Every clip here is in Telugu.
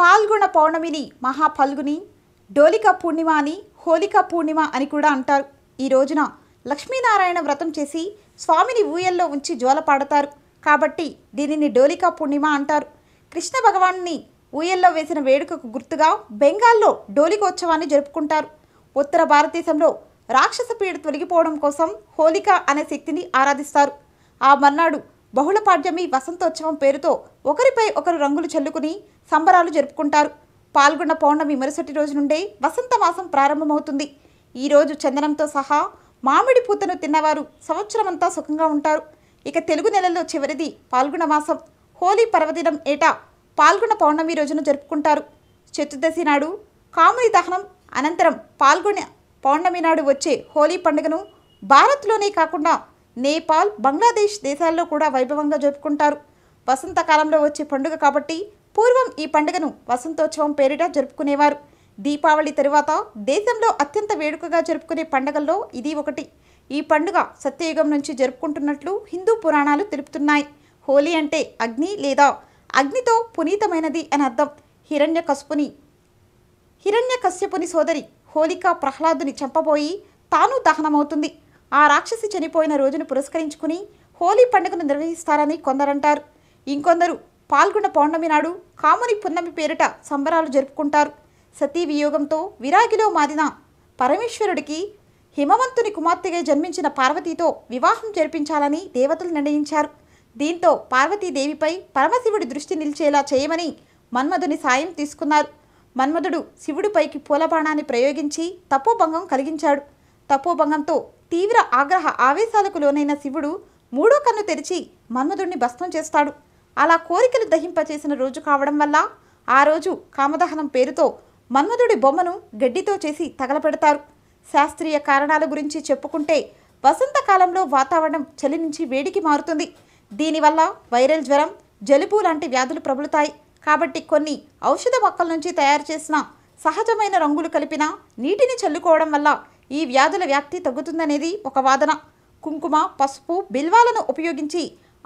పాల్గొన పౌర్ణమిని మహాఫల్గుని డోలిక పూర్ణిమ అని హోలిక పూర్ణిమ అని కూడా అంటారు ఈ రోజున లక్ష్మీనారాయణ వ్రతం చేసి స్వామిని ఊయల్లో ఉంచి జోల పాడతారు కాబట్టి దీనిని డోలిక పూర్ణిమ అంటారు కృష్ణ భగవాన్ని ఊయల్లో వేసిన వేడుకకు గుర్తుగా బెంగాల్లో డోలికోత్సవాన్ని జరుపుకుంటారు ఉత్తర భారతదేశంలో రాక్షస పీడ తొలగిపోవడం కోసం హోలిక అనే శక్తిని ఆరాధిస్తారు ఆ మర్నాడు బహుళ పాడ్యమి వసంతోత్సవం పేరుతో ఒకరిపై ఒకరు రంగులు చల్లుకుని సంబరాలు జరుపుకుంటారు పాల్గొన్న పౌర్ణమి మరుసటి రోజు నుండే వసంత మాసం ప్రారంభమవుతుంది ఈరోజు చందనంతో సహా మామిడి పూతను తిన్నవారు సంవత్సరమంతా సుఖంగా ఉంటారు ఇక తెలుగు నెలల్లో చివరిది పాల్గొన మాసం హోలీ పర్వదినం ఏటా పాల్గొన పౌర్ణమి రోజున జరుపుకుంటారు చతుర్దశి నాడు కాముని దహనం అనంతరం పాల్గొన పౌర్ణమి నాడు వచ్చే హోలీ పండుగను భారత్లోనే కాకుండా నేపాల్ బంగ్లాదేశ్ దేశాల్లో కూడా వైభవంగా జరుపుకుంటారు వసంతకాలంలో వచ్చే పండుగ కాబట్టి పూర్వం ఈ పండుగను వసంతోత్సవం పేరిట జరుపుకునేవారు దీపావళి తరువాత దేశంలో అత్యంత వేడుకగా జరుపుకునే పండుగల్లో ఇది ఒకటి ఈ పండుగ సత్యయుగం నుంచి జరుపుకుంటున్నట్లు హిందూ పురాణాలు తెలుపుతున్నాయి హోలీ అంటే అగ్ని లేదా అగ్నితో పునీతమైనది అని అర్థం హిరణ్య కసుపుని హిరణ్య కశ్యపుని సోదరి హోలికా ప్రహ్లాదుని చంపబోయి తాను దహనమవుతుంది ఆ రాక్షసి చనిపోయిన రోజును పురస్కరించుకుని హోలీ పండుగను నిర్వహిస్తారని కొందరంటారు ఇంకొందరు పాల్గొన్న పౌర్ణమి నాడు కాముని పున్నమి పేరిట సంబరాలు జరుపుకుంటారు సతీ వియోగంతో విరాగిలో మాదిన పరమేశ్వరుడికి హిమవంతుని కుమార్తెగా జన్మించిన పార్వతీతో వివాహం జరిపించాలని దేవతలు నిర్ణయించారు దీంతో పార్వతీదేవిపై పరమశివుడి దృష్టి నిలిచేలా చేయమని మన్మధుని సాయం తీసుకున్నారు మన్మధుడు శివుడిపైకి పూలబాణాన్ని ప్రయోగించి తప్పుభంగం కలిగించాడు తపోభంగంతో తీవ్ర ఆగ్రహ ఆవేశాలకు లోనైన శివుడు మూడో కన్ను తెరిచి మన్మధుడిని భస్మం చేస్తాడు అలా కోరికలు దహింపచేసిన రోజు కావడం వల్ల ఆ రోజు కామదహనం పేరుతో మన్మధుడి బొమ్మను గడ్డితో చేసి తగలపెడతారు శాస్త్రీయ కారణాల గురించి చెప్పుకుంటే వసంతకాలంలో వాతావరణం చలి నుంచి వేడికి మారుతుంది దీనివల్ల వైరల్ జ్వరం జలుబు లాంటి వ్యాధులు ప్రబులుతాయి కాబట్టి కొన్ని ఔషధ మొక్కల నుంచి తయారు చేసిన సహజమైన రంగులు కలిపిన నీటిని చల్లుకోవడం వల్ల ఈ వ్యాధుల వ్యాప్తి తగ్గుతుందనేది ఒక వాదన కుంకుమ పసుపు బిల్వాలను ఉపయోగించి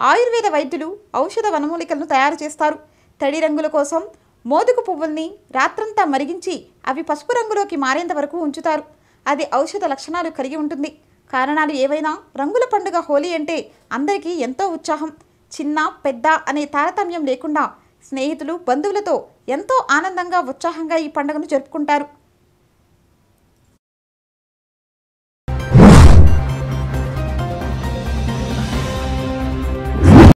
ఆయుర్వేద వైద్యులు ఔషధ వనమూలికలను తయారు చేస్తారు తడి రంగుల కోసం మోదుకు పువ్వుల్ని రాత్రంతా మరిగించి అవి పసుపు రంగులోకి మారేంత వరకు ఉంచుతారు అది ఔషధ లక్షణాలు కలిగి ఉంటుంది కారణాలు ఏవైనా రంగుల పండుగ హోలీ అంటే అందరికీ ఎంతో ఉత్సాహం చిన్న పెద్ద అనే తారతమ్యం లేకుండా స్నేహితులు బంధువులతో ఎంతో ఆనందంగా ఉత్సాహంగా ఈ పండుగను జరుపుకుంటారు